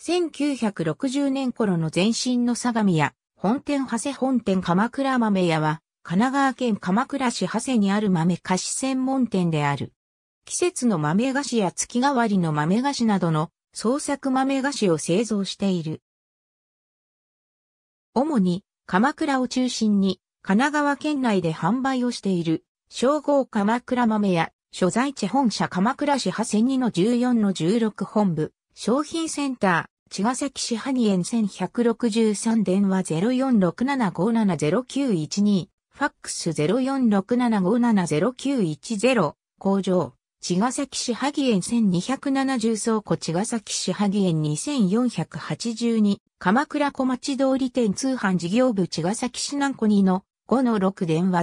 1960年頃の前身の相模屋、本店長谷本店鎌倉豆屋は、神奈川県鎌倉市長谷にある豆菓子専門店である。季節の豆菓子や月替わりの豆菓子などの創作豆菓子を製造している。主に鎌倉を中心に神奈川県内で販売をしている、称号鎌倉豆屋、所在地本社鎌倉市長谷2の14の16本部、商品センター、茅ヶ崎市ハニエン1163電話0467570912、ファックス0467570910、工場、茅ヶ崎市ハギエン1270倉庫茅ヶ崎市ハギエン2482、鎌倉小町通り店通販事業部茅ヶ崎市南湖2の5-6の電話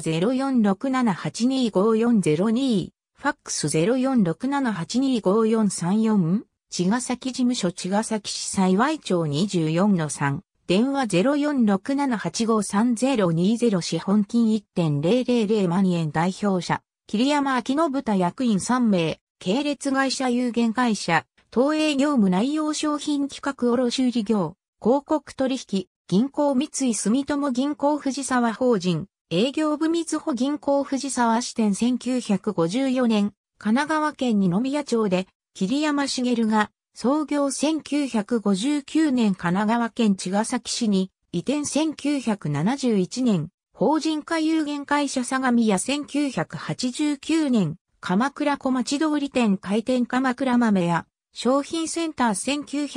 0467825402、ファックス0467825434、茅ヶ崎事務所茅ヶ崎市幸い町24-3、電話0467853020資本金1.000万円代表者、桐山明信太役員3名、系列会社有限会社、東映業務内容商品企画卸売業、広告取引、銀行三井住友銀行藤沢法人、営業部三穂銀行藤沢支店1954年、神奈川県二宮町で桐山茂が創業1959年神奈川県茅ヶ崎市に移転1971年法人化有限会社相模屋1989年鎌倉小町通り店開店鎌倉豆屋商品センター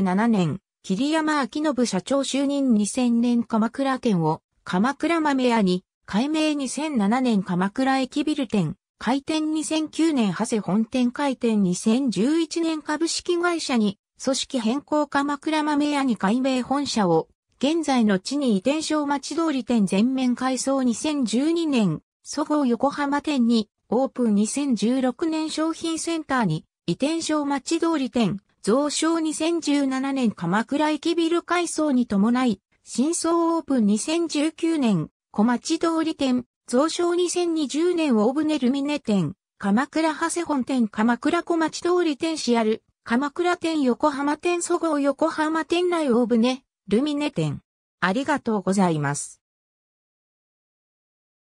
1997年桐山明信社長就任2000年鎌倉店を鎌倉豆屋に改名2007年鎌倉駅ビル店開店2009年長谷本店開店2011年株式会社に組織変更鎌倉豆屋に改名本社を現在の地に移転小町通り店全面改装2012年祖母横浜店にオープン2016年商品センターに移転小町通り店増床2017年鎌倉駅ビル改装に伴い新装オープン2019年小町通り店蔵書2020年大船ルミネ店、鎌倉長谷本店鎌倉小町通り店市ある、鎌倉店横浜店そごう横浜店内大船ルミネ店。ありがとうございます。